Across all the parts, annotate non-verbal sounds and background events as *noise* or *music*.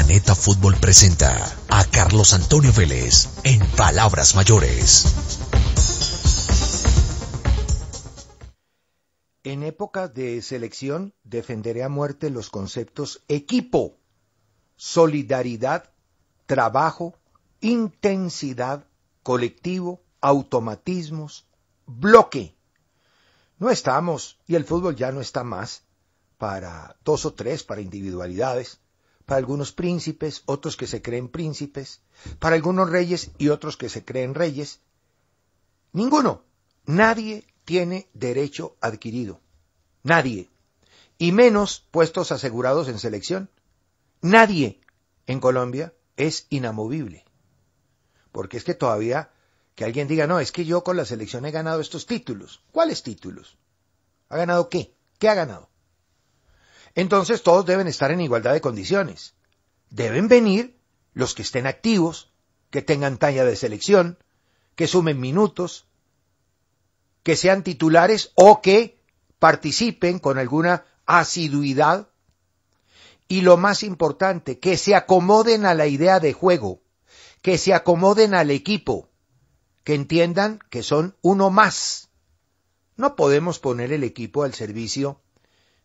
Planeta Fútbol presenta a Carlos Antonio Vélez en Palabras Mayores. En época de selección defenderé a muerte los conceptos equipo, solidaridad, trabajo, intensidad, colectivo, automatismos, bloque. No estamos, y el fútbol ya no está más, para dos o tres, para individualidades para algunos príncipes, otros que se creen príncipes, para algunos reyes y otros que se creen reyes. Ninguno, nadie tiene derecho adquirido, nadie, y menos puestos asegurados en selección. Nadie en Colombia es inamovible, porque es que todavía que alguien diga, no, es que yo con la selección he ganado estos títulos. ¿Cuáles títulos? ¿Ha ganado qué? ¿Qué ha ganado? Entonces todos deben estar en igualdad de condiciones. Deben venir los que estén activos, que tengan talla de selección, que sumen minutos, que sean titulares o que participen con alguna asiduidad. Y lo más importante, que se acomoden a la idea de juego, que se acomoden al equipo, que entiendan que son uno más. No podemos poner el equipo al servicio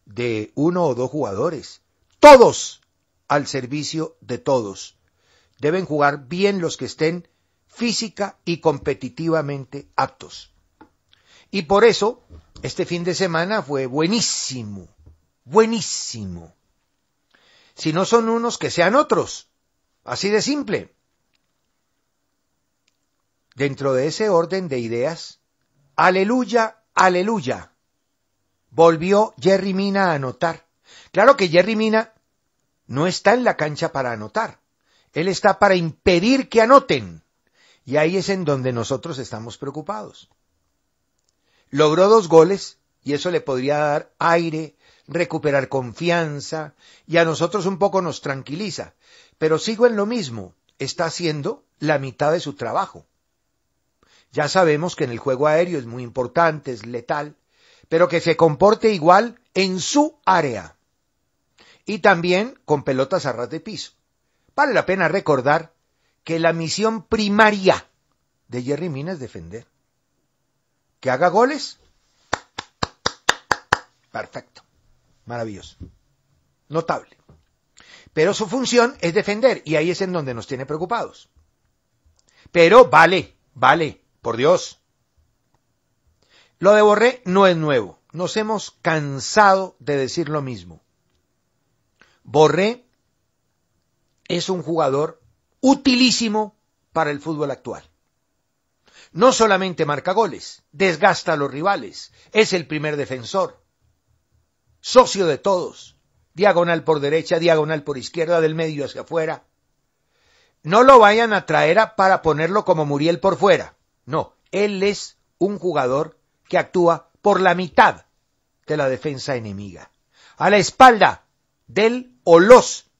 de uno o dos jugadores. Todos al servicio de todos. Deben jugar bien los que estén física y competitivamente aptos. Y por eso, este fin de semana fue buenísimo, buenísimo. Si no son unos, que sean otros. Así de simple. Dentro de ese orden de ideas, aleluya, aleluya volvió Jerry Mina a anotar. Claro que Jerry Mina no está en la cancha para anotar. Él está para impedir que anoten. Y ahí es en donde nosotros estamos preocupados. Logró dos goles y eso le podría dar aire, recuperar confianza y a nosotros un poco nos tranquiliza. Pero sigo en lo mismo. Está haciendo la mitad de su trabajo. Ya sabemos que en el juego aéreo es muy importante, es letal, pero que se comporte igual en su área. Y también con pelotas a ras de piso. Vale la pena recordar que la misión primaria de Jerry Mina es defender. Que haga goles. Perfecto. Maravilloso. Notable. Pero su función es defender y ahí es en donde nos tiene preocupados. Pero vale, vale, por Dios, lo de Borré no es nuevo. Nos hemos cansado de decir lo mismo. Borré es un jugador utilísimo para el fútbol actual. No solamente marca goles, desgasta a los rivales, es el primer defensor, socio de todos, diagonal por derecha, diagonal por izquierda, del medio hacia afuera. No lo vayan a traer a, para ponerlo como Muriel por fuera. No, él es un jugador que actúa por la mitad de la defensa enemiga, a la espalda del o los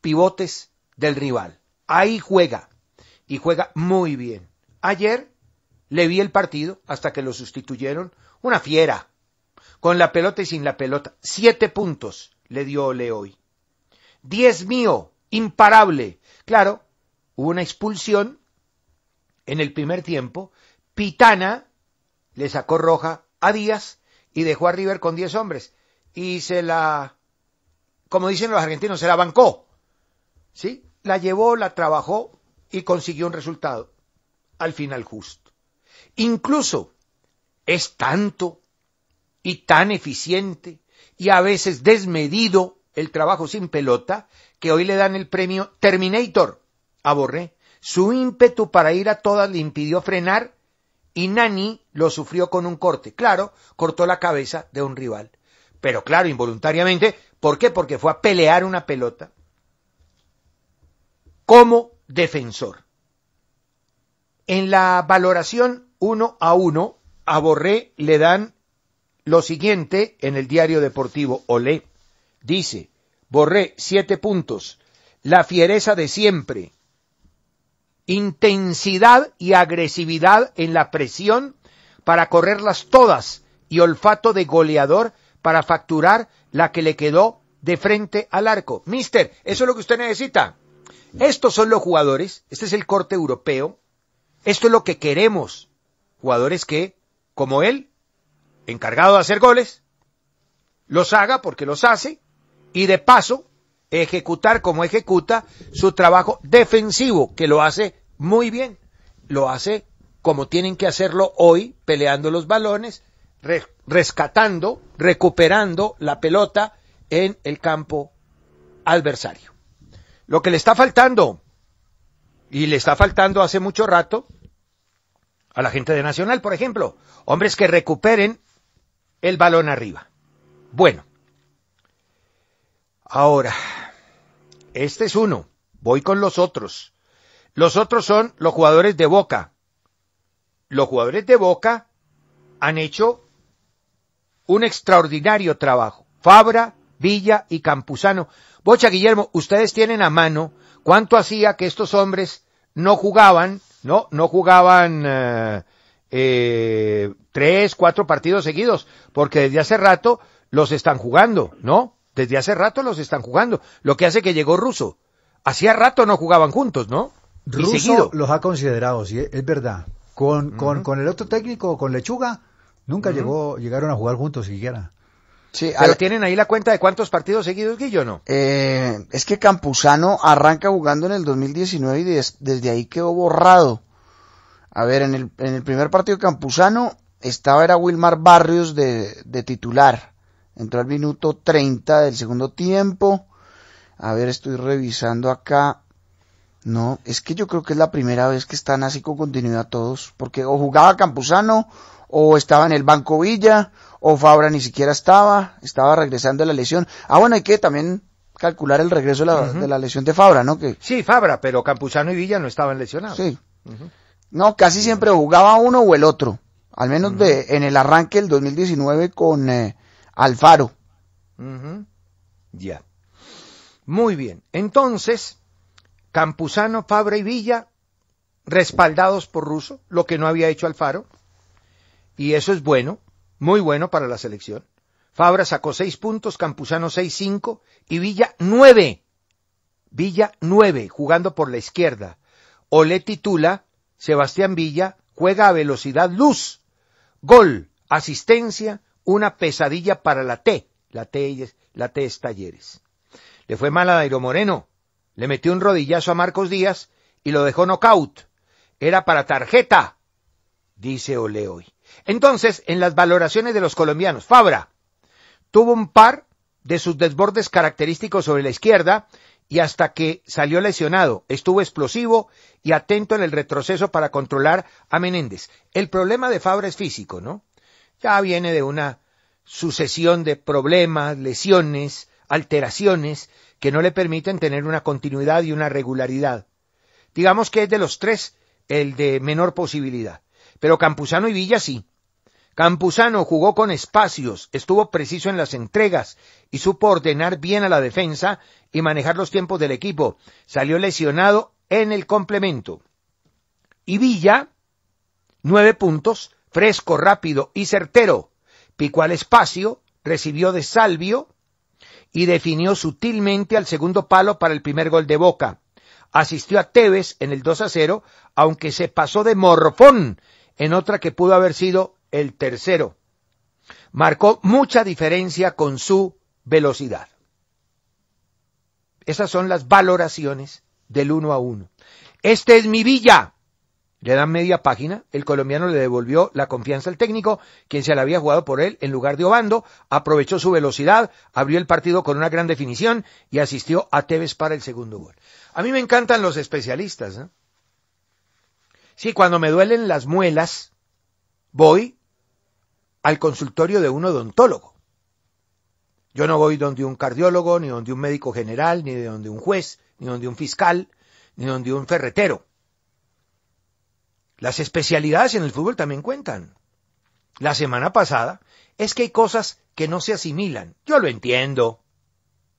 pivotes del rival. Ahí juega y juega muy bien. Ayer le vi el partido hasta que lo sustituyeron. Una fiera. Con la pelota y sin la pelota. Siete puntos le dio Leoy. hoy. Diez mío. Imparable. Claro, hubo una expulsión en el primer tiempo. Pitana le sacó roja a Díaz y dejó a River con 10 hombres. Y se la, como dicen los argentinos, se la bancó. ¿Sí? La llevó, la trabajó y consiguió un resultado. Al final justo. Incluso es tanto y tan eficiente y a veces desmedido el trabajo sin pelota que hoy le dan el premio Terminator a Borré. Su ímpetu para ir a todas le impidió frenar y Nani lo sufrió con un corte. Claro, cortó la cabeza de un rival. Pero claro, involuntariamente. ¿Por qué? Porque fue a pelear una pelota como defensor. En la valoración uno a uno, a Borré le dan lo siguiente en el diario deportivo Olé. Dice, Borré, siete puntos. La fiereza de siempre, intensidad y agresividad en la presión para correrlas todas y olfato de goleador para facturar la que le quedó de frente al arco. Mister, eso es lo que usted necesita. Estos son los jugadores, este es el corte europeo, esto es lo que queremos. Jugadores que, como él, encargado de hacer goles, los haga porque los hace y de paso ejecutar como ejecuta su trabajo defensivo, que lo hace muy bien, lo hace como tienen que hacerlo hoy, peleando los balones, rescatando, recuperando la pelota en el campo adversario. Lo que le está faltando, y le está faltando hace mucho rato, a la gente de Nacional, por ejemplo, hombres que recuperen el balón arriba. Bueno, Ahora, este es uno. Voy con los otros. Los otros son los jugadores de Boca. Los jugadores de Boca han hecho un extraordinario trabajo. Fabra, Villa y Campuzano. Bocha Guillermo, ustedes tienen a mano cuánto hacía que estos hombres no jugaban, no, no jugaban eh, eh, tres, cuatro partidos seguidos, porque desde hace rato los están jugando, ¿no? Desde hace rato los están jugando, lo que hace que llegó Russo. Hacía rato no jugaban juntos, ¿no? Russo los ha considerado, sí, es verdad. Con, con, el otro técnico, con Lechuga, nunca llegó, llegaron a jugar juntos siquiera. Sí, Pero tienen ahí la cuenta de cuántos partidos seguidos, Guillo, ¿no? Eh, es que Campuzano arranca jugando en el 2019 y desde ahí quedó borrado. A ver, en el, en el primer partido de Campuzano estaba era Wilmar Barrios de, de titular. Entró al minuto 30 del segundo tiempo. A ver, estoy revisando acá. No, es que yo creo que es la primera vez que están así con continuidad todos, porque o jugaba Campuzano, o estaba en el Banco Villa, o Fabra ni siquiera estaba, estaba regresando de la lesión. Ah, bueno, hay que también calcular el regreso de la, lesión de Fabra, ¿no? Sí, Fabra, pero Campuzano y Villa no estaban lesionados. Sí. No, casi siempre jugaba uno o el otro, al menos de, en el arranque del 2019 con... Eh, Alfaro. Ya. Muy bien. Entonces, Campuzano, Fabra y Villa, respaldados por Russo, lo que no había hecho Alfaro. Y eso es bueno, muy bueno para la selección. Fabra sacó seis puntos, Campuzano seis cinco y Villa nueve. Villa nueve, jugando por la izquierda. le titula, Sebastián Villa juega a velocidad luz. Gol, asistencia, una pesadilla para la T, la T, la T es Talleres. Le fue mal a Dairo Moreno, le metió un rodillazo a Marcos Díaz y lo dejó nocaut. Era para tarjeta, dice Ole hoy. Entonces, en las valoraciones de los colombianos, Fabra tuvo un par de sus desbordes característicos sobre la izquierda y hasta que salió lesionado, estuvo explosivo y atento en el retroceso para controlar a Menéndez. El problema de Fabra es físico, ¿no? ya viene de una sucesión de problemas, lesiones, alteraciones que no le permiten tener una continuidad y una regularidad. Digamos que es de los tres el de menor posibilidad. Pero Campuzano y Villa sí. Campuzano jugó con espacios, estuvo preciso en las entregas y supo ordenar bien a la defensa y manejar los tiempos del equipo. Salió lesionado en el complemento. Y Villa, nueve puntos, fresco, rápido y certero, picó al espacio, recibió de Salvio y definió sutilmente al segundo palo para el primer gol de Boca. Asistió a Tevez en el 2 a 0, aunque se pasó de morfón en otra que pudo haber sido el tercero. Marcó mucha diferencia con su velocidad. Esas son las valoraciones del 1 a 1. Este es mi villa. Le dan media página. El colombiano le devolvió la confianza al técnico, quien se la había jugado por él en lugar de Obando. Aprovechó su velocidad, abrió el partido con una gran definición y asistió a Tevez para el segundo gol. A mí me encantan los especialistas. Si ¿eh? Sí, cuando me duelen las muelas, voy al consultorio de un odontólogo. Yo no voy donde un cardiólogo, ni donde un médico general, ni donde un juez, ni donde un fiscal, ni donde un ferretero. Las especialidades en el fútbol también cuentan. La semana pasada es que hay cosas que no se asimilan. Yo lo entiendo.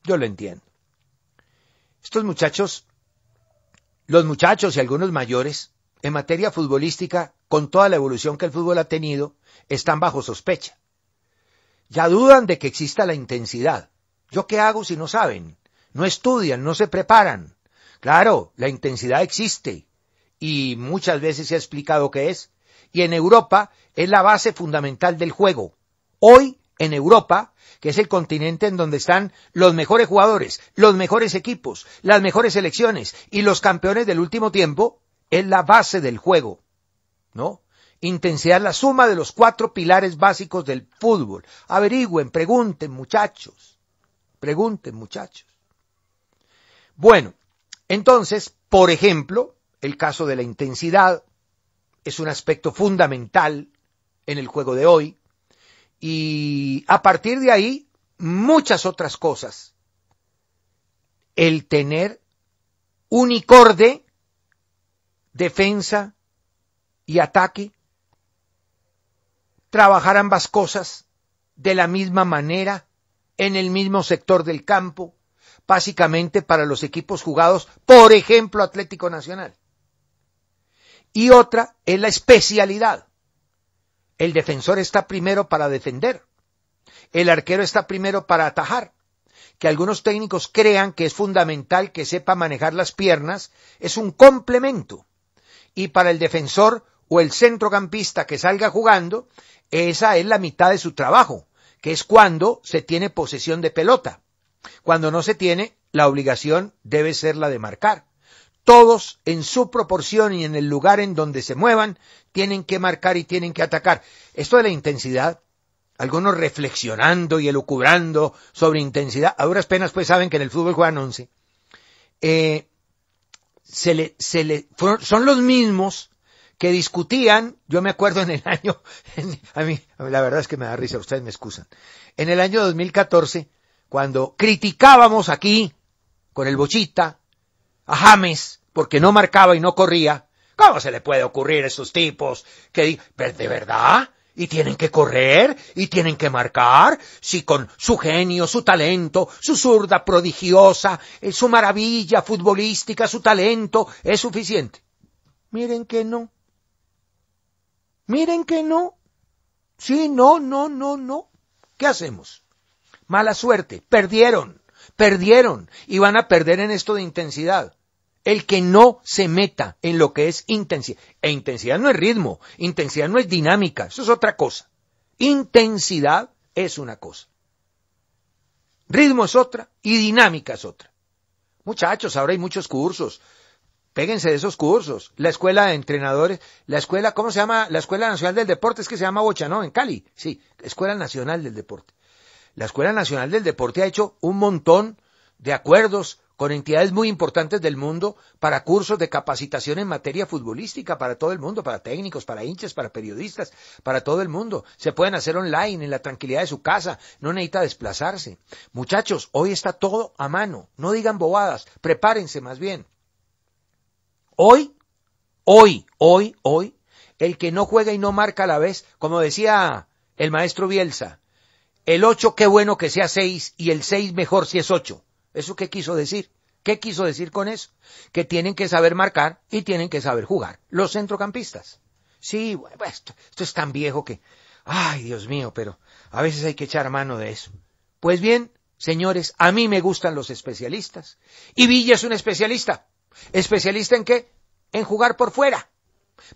Yo lo entiendo. Estos muchachos, los muchachos y algunos mayores, en materia futbolística, con toda la evolución que el fútbol ha tenido, están bajo sospecha. Ya dudan de que exista la intensidad. ¿Yo qué hago si no saben? No estudian, no se preparan. Claro, la intensidad existe y muchas veces se ha explicado qué es, y en Europa es la base fundamental del juego. Hoy, en Europa, que es el continente en donde están los mejores jugadores, los mejores equipos, las mejores selecciones y los campeones del último tiempo, es la base del juego, ¿no? Intensidad, la suma de los cuatro pilares básicos del fútbol. Averigüen, pregunten, muchachos. Pregunten, muchachos. Bueno, entonces, por ejemplo, el caso de la intensidad es un aspecto fundamental en el juego de hoy y a partir de ahí muchas otras cosas. El tener unicorde, defensa y ataque, trabajar ambas cosas de la misma manera, en el mismo sector del campo, básicamente para los equipos jugados, por ejemplo, Atlético Nacional y otra es la especialidad. El defensor está primero para defender. El arquero está primero para atajar. Que algunos técnicos crean que es fundamental que sepa manejar las piernas es un complemento. Y para el defensor o el centrocampista que salga jugando, esa es la mitad de su trabajo, que es cuando se tiene posesión de pelota. Cuando no se tiene, la obligación debe ser la de marcar todos en su proporción y en el lugar en donde se muevan, tienen que marcar y tienen que atacar. Esto de la intensidad, algunos reflexionando y elucubrando sobre intensidad, a duras penas pues saben que en el fútbol juegan once. Eh, se le, se le, son los mismos que discutían, yo me acuerdo en el *laughs* año, a, mí, a mí la verdad es que me da risa, ustedes me excusan, en el año 2014, cuando criticábamos aquí con el Bochita, a James porque no marcaba y no corría. ¿Cómo se le puede ocurrir a esos tipos que de verdad? Y tienen que correr, y tienen que marcar, si con su genio, su talento, su zurda prodigiosa, eh, su maravilla futbolística, su talento, es suficiente. Miren que no. Miren que no. Sí, no, no, no, no. ¿Qué hacemos? Mala suerte. Perdieron. Perdieron. Y van a perder en esto de intensidad el que no se meta en lo que es intensidad. E intensidad no es ritmo, intensidad no es dinámica, eso es otra cosa. Intensidad es una cosa. Ritmo es otra y dinámica es otra. Muchachos, ahora hay muchos cursos. Péguense de esos cursos. La escuela de entrenadores, la escuela, ¿cómo se llama? La Escuela Nacional del Deporte, es que se llama Bocha, ¿no? En Cali, sí, Escuela Nacional del Deporte. La Escuela Nacional del Deporte ha hecho un montón de acuerdos con entidades muy importantes del mundo para cursos de capacitación en materia futbolística para todo el mundo, para técnicos, para hinchas, para periodistas, para todo el mundo. Se pueden hacer online en la tranquilidad de su casa, no necesita desplazarse. Muchachos, hoy está todo a mano, no digan bobadas, prepárense más bien. Hoy, hoy, hoy, hoy, el que no juega y no marca a la vez, como decía el maestro Bielsa, el 8 qué bueno que sea seis, y el 6 mejor si es ocho. ¿Eso qué quiso decir? ¿Qué quiso decir con eso? Que tienen que saber marcar y tienen que saber jugar. Los centrocampistas. Sí, bueno, pues, esto, es tan viejo que... Ay, Dios mío, pero a veces hay que echar mano de eso. Pues bien, señores, a mí me gustan los especialistas. Y Villa es un especialista. ¿Especialista en qué? En jugar por fuera.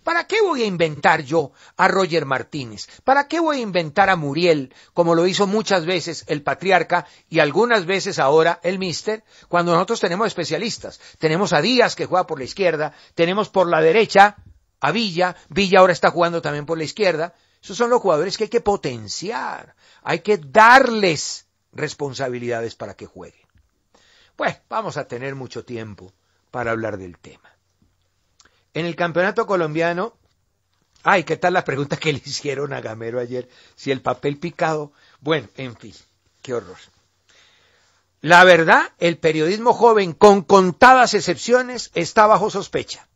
¿Para qué voy a inventar yo a Roger Martínez? ¿Para qué voy a inventar a Muriel, como lo hizo muchas veces el patriarca y algunas veces ahora el mister, cuando nosotros tenemos especialistas? Tenemos a Díaz que juega por la izquierda, tenemos por la derecha a Villa, Villa ahora está jugando también por la izquierda. Esos son los jugadores que hay que potenciar, hay que darles responsabilidades para que jueguen. Pues vamos a tener mucho tiempo para hablar del tema. En el campeonato colombiano, ay, ¿qué tal las preguntas que *laughs* le hicieron a Gamero ayer? Si el papel picado, bueno, en fin, qué horror. La verdad, el periodismo joven, con contadas excepciones, está bajo sospecha.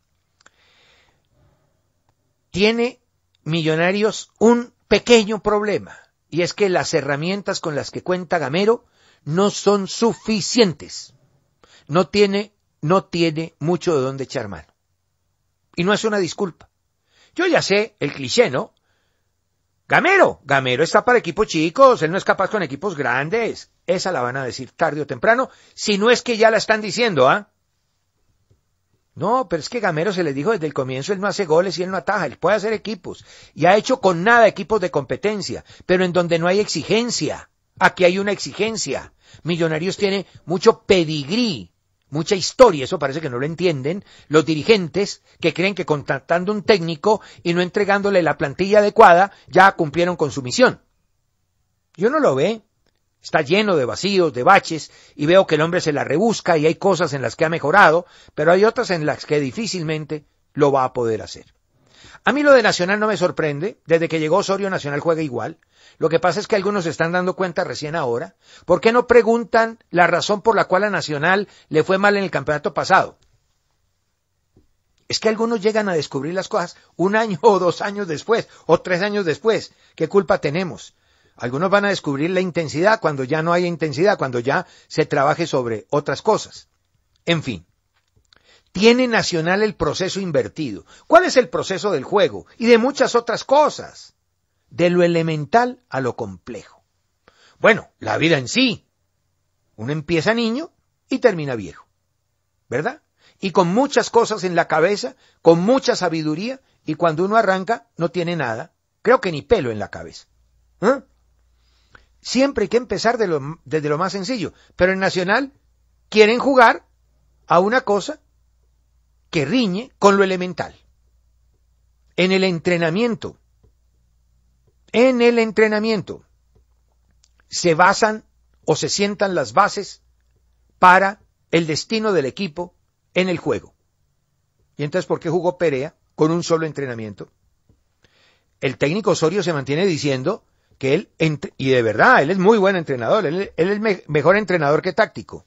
Tiene Millonarios un pequeño problema, y es que las herramientas con las que cuenta Gamero no son suficientes. No tiene, no tiene mucho de dónde echar mano y no es una disculpa. Yo ya sé el cliché, ¿no? Gamero, Gamero está para equipos chicos, él no es capaz con equipos grandes. Esa la van a decir tarde o temprano, si no es que ya la están diciendo, ¿ah? No, pero es que Gamero se le dijo desde el comienzo, él no hace goles y él no ataja, él puede hacer equipos. Y ha hecho con nada equipos de competencia, pero en donde no hay exigencia. Aquí hay una exigencia. Millonarios tiene mucho pedigrí mucha historia, eso parece que no lo entienden, los dirigentes que creen que contratando un técnico y no entregándole la plantilla adecuada ya cumplieron con su misión. Yo no lo ve. Está lleno de vacíos, de baches, y veo que el hombre se la rebusca y hay cosas en las que ha mejorado, pero hay otras en las que difícilmente lo va a poder hacer. A mí lo de Nacional no me sorprende, desde que llegó Osorio Nacional juega igual. Lo que pasa es que algunos se están dando cuenta recién ahora. ¿Por qué no preguntan la razón por la cual a Nacional le fue mal en el campeonato pasado? Es que algunos llegan a descubrir las cosas un año o dos años después, o tres años después. ¿Qué culpa tenemos? Algunos van a descubrir la intensidad cuando ya no hay intensidad, cuando ya se trabaje sobre otras cosas. En fin. Tiene Nacional el proceso invertido. ¿Cuál es el proceso del juego? Y de muchas otras cosas. De lo elemental a lo complejo. Bueno, la vida en sí. Uno empieza niño y termina viejo. ¿Verdad? Y con muchas cosas en la cabeza, con mucha sabiduría, y cuando uno arranca no tiene nada, creo que ni pelo en la cabeza. ¿Eh? Siempre hay que empezar desde lo más sencillo. Pero en Nacional quieren jugar a una cosa que riñe con lo elemental. En el entrenamiento, en el entrenamiento, se basan o se sientan las bases para el destino del equipo en el juego. ¿Y entonces por qué jugó Perea con un solo entrenamiento? El técnico Osorio se mantiene diciendo que él, y de verdad, él es muy buen entrenador, él, es el mejor entrenador que táctico,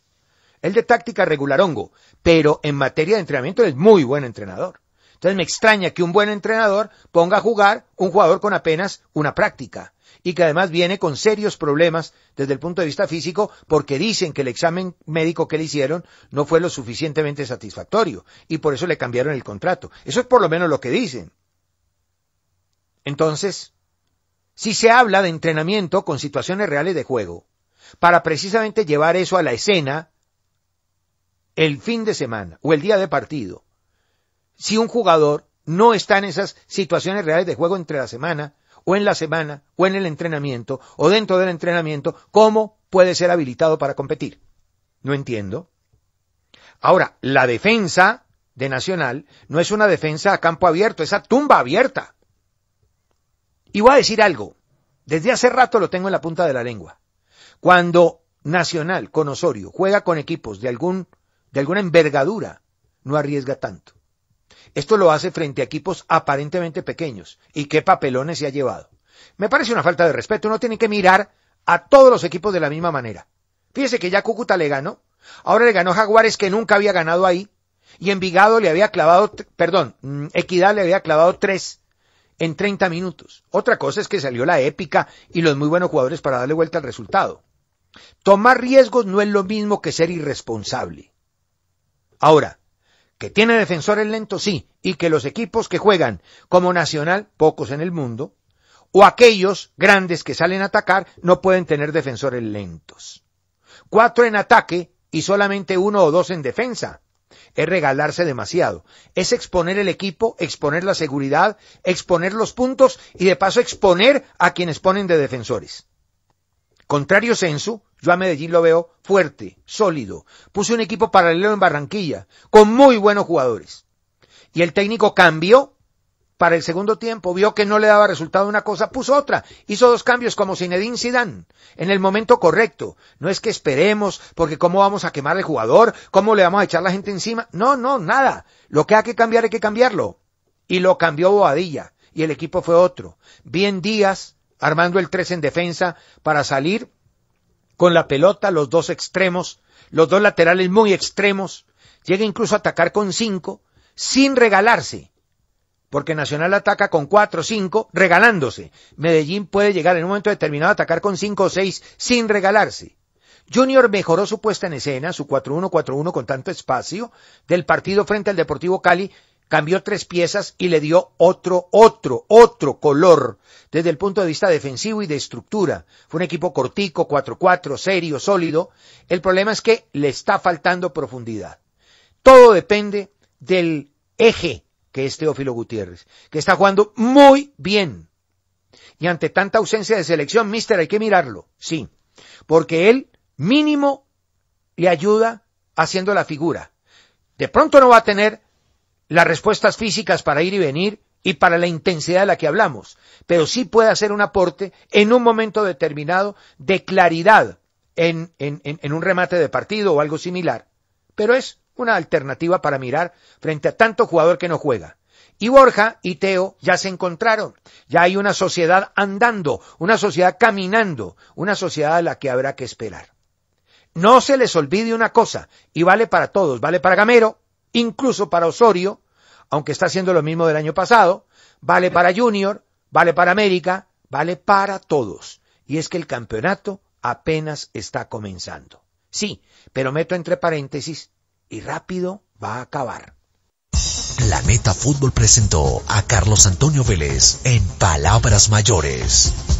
él de táctica regular hongo, pero en materia de entrenamiento es muy buen entrenador. Entonces me extraña que un buen entrenador ponga a jugar un jugador con apenas una práctica y que además viene con serios problemas desde el punto de vista físico porque dicen que el examen médico que le hicieron no fue lo suficientemente satisfactorio y por eso le cambiaron el contrato. Eso es por lo menos lo que dicen. Entonces, si se habla de entrenamiento con situaciones reales de juego, para precisamente llevar eso a la escena el fin de semana o el día de partido, si un jugador no está en esas situaciones reales de juego entre la semana, o en la semana, o en el entrenamiento, o dentro del entrenamiento, ¿cómo puede ser habilitado para competir? No entiendo. Ahora, la defensa de Nacional no es una defensa a campo abierto, es a tumba abierta. Y voy a decir algo, desde hace rato lo tengo en la punta de la lengua. Cuando Nacional con Osorio juega con equipos de algún de alguna envergadura, no arriesga tanto. Esto lo hace frente a equipos aparentemente pequeños. ¿Y qué papelones se ha llevado? Me parece una falta de respeto. Uno tiene que mirar a todos los equipos de la misma manera. Fíjese que ya Cúcuta le ganó. Ahora le ganó Jaguares que nunca había ganado ahí. Y Envigado le había clavado, perdón, mm, Equidad le había clavado tres en 30 minutos. Otra cosa es que salió la épica y los muy buenos jugadores para darle vuelta al resultado. Tomar riesgos no es lo mismo que ser irresponsable. Ahora, que tiene defensores lentos, sí, y que los equipos que juegan como Nacional, pocos en el mundo, o aquellos grandes que salen a atacar, no pueden tener defensores lentos. Cuatro en ataque y solamente uno o dos en defensa. Es regalarse demasiado. Es exponer el equipo, exponer la seguridad, exponer los puntos y de paso exponer a quienes ponen de defensores. Contrario censo, yo a Medellín lo veo fuerte, sólido. Puse un equipo paralelo en Barranquilla, con muy buenos jugadores. Y el técnico cambió para el segundo tiempo, vio que no le daba resultado una cosa, puso otra, hizo dos cambios como Zinedine Zidane, en el momento correcto. No es que esperemos, porque cómo vamos a quemar el jugador, cómo le vamos a echar la gente encima. No, no, nada. Lo que hay que cambiar hay que cambiarlo. Y lo cambió Boadilla, y el equipo fue otro. Bien Díaz, armando el 3 en defensa para salir con la pelota, los dos extremos, los dos laterales muy extremos, llega incluso a atacar con 5 sin regalarse, porque Nacional ataca con 4 o 5 regalándose. Medellín puede llegar en un momento determinado a atacar con 5 o 6 sin regalarse. Junior mejoró su puesta en escena, su 4-1-4-1 con tanto espacio del partido frente al Deportivo Cali, cambió tres piezas y le dio otro, otro, otro color desde el punto de vista defensivo y de estructura. Fue un equipo cortico, 4-4, serio, sólido. El problema es que le está faltando profundidad. Todo depende del eje que es Teófilo Gutiérrez, que está jugando muy bien. Y ante tanta ausencia de selección, mister, hay que mirarlo, sí, porque él mínimo le ayuda haciendo la figura. De pronto no va a tener las respuestas físicas para ir y venir y para la intensidad de la que hablamos, pero sí puede hacer un aporte en un momento determinado de claridad en, en, en un remate de partido o algo similar, pero es una alternativa para mirar frente a tanto jugador que no juega. Y Borja y Teo ya se encontraron, ya hay una sociedad andando, una sociedad caminando, una sociedad a la que habrá que esperar. No se les olvide una cosa, y vale para todos, vale para Gamero, incluso para Osorio, aunque está haciendo lo mismo del año pasado, vale para Junior, vale para América, vale para todos. Y es que el campeonato apenas está comenzando. Sí, pero meto entre paréntesis y rápido va a acabar. Planeta Fútbol presentó a Carlos Antonio Vélez en Palabras Mayores.